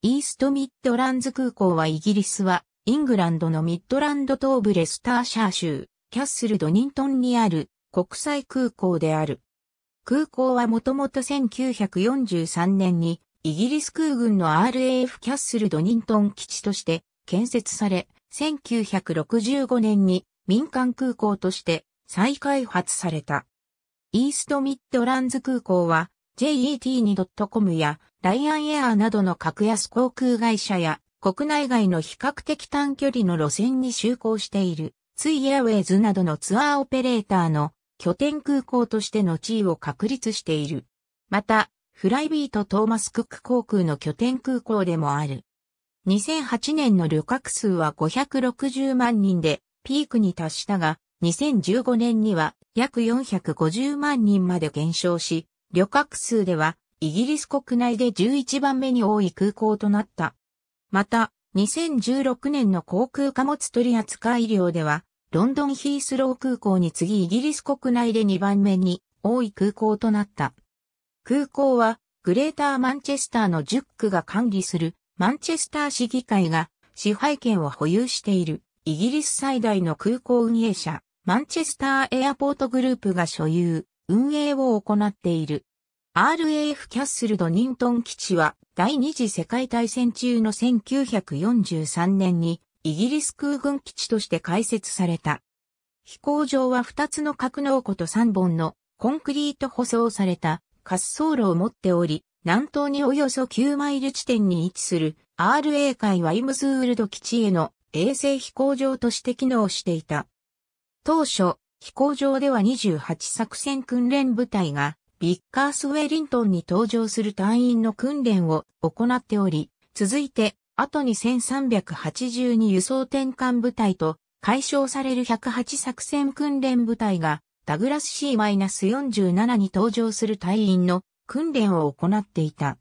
イーストミッドランズ空港はイギリスは、イングランドのミッドランド東部レスターシャー州、キャッスルドニントンにある国際空港である。空港はもともと1943年にイギリス空軍の RAF キャッスルドニントン基地として建設され、1965年に民間空港として再開発された。イーストミッドランズ空港は JET2.com やライアンエアーなどの格安航空会社や国内外の比較的短距離の路線に就航しているツイエアウェイズなどのツアーオペレーターの拠点空港としての地位を確立している。また、フライビートトーマスクック航空の拠点空港でもある。2008年の旅客数は560万人でピークに達したが、2015年には約450万人まで減少し、旅客数では、イギリス国内で11番目に多い空港となった。また、2016年の航空貨物取扱量では、ロンドンヒースロー空港に次イギリス国内で2番目に多い空港となった。空港は、グレーターマンチェスターの10区が管理するマンチェスター市議会が支配権を保有しているイギリス最大の空港運営者マンチェスターエアポートグループが所有。運営を行っている。RAF キャッスルドニントン基地は第二次世界大戦中の1943年にイギリス空軍基地として開設された。飛行場は2つの格納庫と3本のコンクリート舗装された滑走路を持っており、南東におよそ9マイル地点に位置する RA 海ワイムズールド基地への衛星飛行場として機能していた。当初、飛行場では28作戦訓練部隊が、ビッカースウェリントンに登場する隊員の訓練を行っており、続いて、後に1382輸送転換部隊と、解消される108作戦訓練部隊が、ダグラス C-47 に登場する隊員の訓練を行っていた。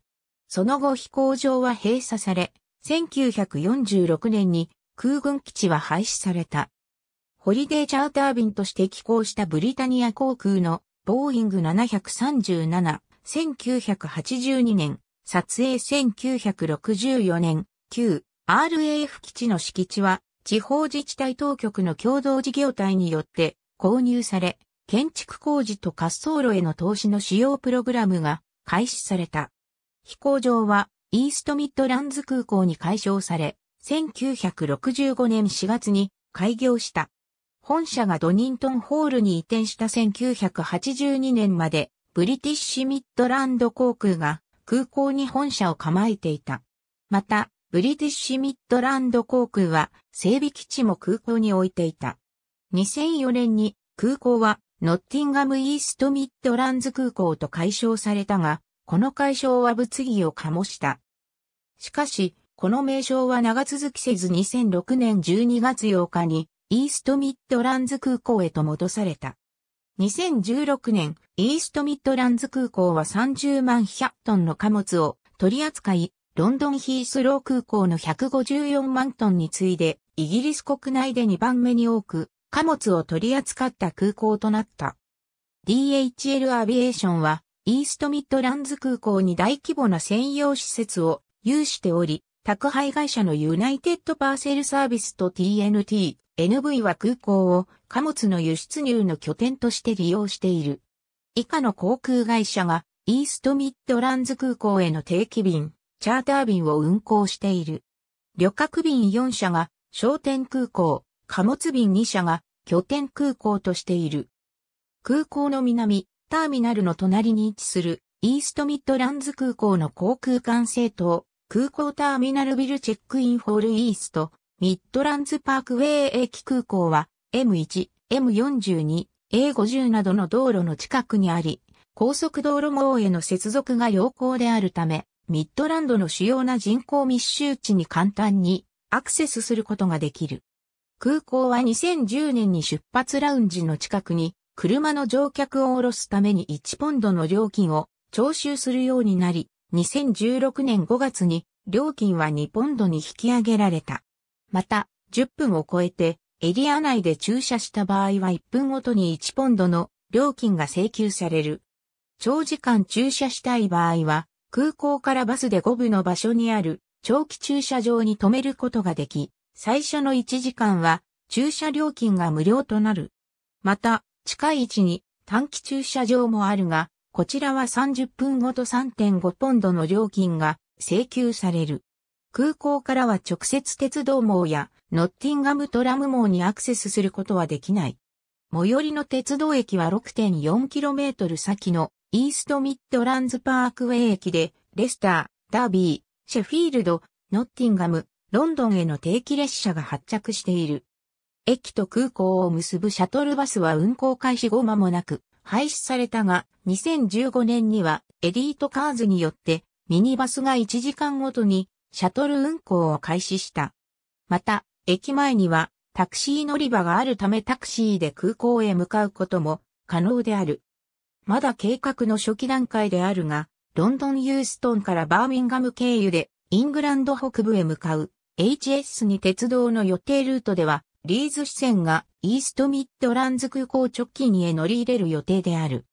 その後飛行場は閉鎖され、1946年に空軍基地は廃止された。ホリデーチャーター便として寄港したブリタニア航空のボーイング737、1982年、撮影1964年、旧 RAF 基地の敷地は地方自治体当局の共同事業体によって購入され、建築工事と滑走路への投資の使用プログラムが開始された。飛行場はイーストミッドランズ空港に解消され、1965年4月に開業した。本社がドニントンホールに移転した1982年まで、ブリティッシュミッドランド航空が空港に本社を構えていた。また、ブリティッシュミッドランド航空は整備基地も空港に置いていた。2004年に空港はノッティンガムイーストミッドランズ空港と解消されたが、この解消は物議を醸した。しかし、この名称は長続きせず2006年12月8日にイーストミッドランズ空港へと戻された。2016年、イーストミッドランズ空港は30万100トンの貨物を取り扱い、ロンドンヒースロー空港の154万トンに次いで、イギリス国内で2番目に多く、貨物を取り扱った空港となった。DHL アビエーションは、イーストミッドランズ空港に大規模な専用施設を有しており、宅配会社のユナイテッドパーセルサービスと TNT、NV は空港を貨物の輸出入の拠点として利用している。以下の航空会社がイーストミッドランズ空港への定期便、チャーター便を運航している。旅客便4社が商店空港、貨物便2社が拠点空港としている。空港の南、ターミナルの隣に位置するイーストミッドランズ空港の航空管制塔、空港ターミナルビルチェックインホールイースト、ミッドランズパークウェイ駅空港は M1、M42、A50 などの道路の近くにあり、高速道路網への接続が良好であるため、ミッドランドの主要な人口密集地に簡単にアクセスすることができる。空港は2010年に出発ラウンジの近くに車の乗客を降ろすために1ポンドの料金を徴収するようになり、2016年5月に料金は2ポンドに引き上げられた。また、10分を超えてエリア内で駐車した場合は1分ごとに1ポンドの料金が請求される。長時間駐車したい場合は、空港からバスで5部の場所にある長期駐車場に停めることができ、最初の1時間は駐車料金が無料となる。また、近い位置に短期駐車場もあるが、こちらは30分ごと3.5ポンドの料金が請求される。空港からは直接鉄道網やノッティンガムトラム網にアクセスすることはできない。最寄りの鉄道駅は 6.4km 先のイーストミッドランズパークウェイ駅で、レスター、ダービー、シェフィールド、ノッティンガム、ロンドンへの定期列車が発着している。駅と空港を結ぶシャトルバスは運行開始後間もなく廃止されたが、2015年にはエリートカーズによってミニバスが1時間ごとにシャトル運行を開始した。また、駅前にはタクシー乗り場があるためタクシーで空港へ向かうことも可能である。まだ計画の初期段階であるが、ロンドン・ユーストンからバーミンガム経由でイングランド北部へ向かう HS に鉄道の予定ルートでは、リーズ支線がイーストミッドランズ空港直近へ乗り入れる予定である。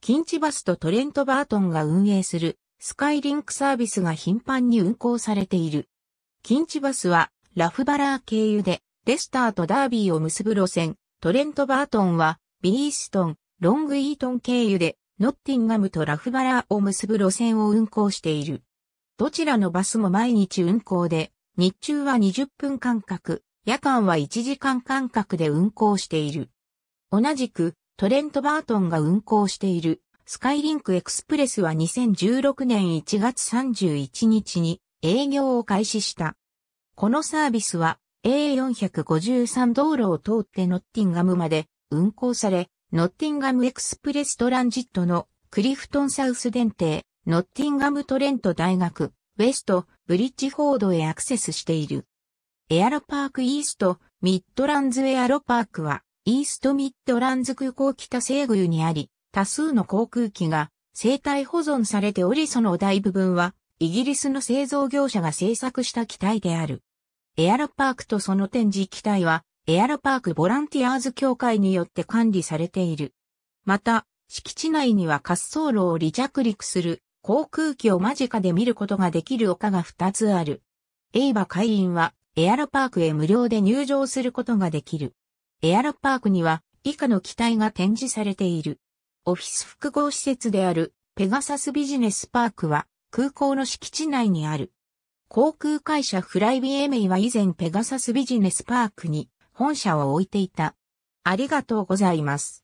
近地バスとトレント・バートンが運営するスカイリンクサービスが頻繁に運行されている。近地バスはラフバラー経由でレスターとダービーを結ぶ路線、トレント・バートンはビーストン、ロングイートン経由でノッティンガムとラフバラーを結ぶ路線を運行している。どちらのバスも毎日運行で、日中は20分間隔、夜間は1時間間隔で運行している。同じくトレント・バートンが運行しているスカイリンクエクスプレスは2016年1月31日に営業を開始した。このサービスは A453 道路を通ってノッティンガムまで運行され、ノッティンガムエクスプレストランジットのクリフトンサウス電停、ノッティンガムトレント大学、ウェスト、ブリッジフォードへアクセスしている。エアロパークイースト、ミッドランズエアロパークは、イーストミッドランズ空港北西宮にあり、多数の航空機が生体保存されておりその大部分はイギリスの製造業者が製作した機体である。エアロパークとその展示機体はエアロパークボランティアーズ協会によって管理されている。また、敷地内には滑走路を離着陸する航空機を間近で見ることができる丘が2つある。エイバ会員はエアロパークへ無料で入場することができる。エアロパークには以下の機体が展示されている。オフィス複合施設であるペガサスビジネスパークは空港の敷地内にある。航空会社フライビエメイは以前ペガサスビジネスパークに本社を置いていた。ありがとうございます。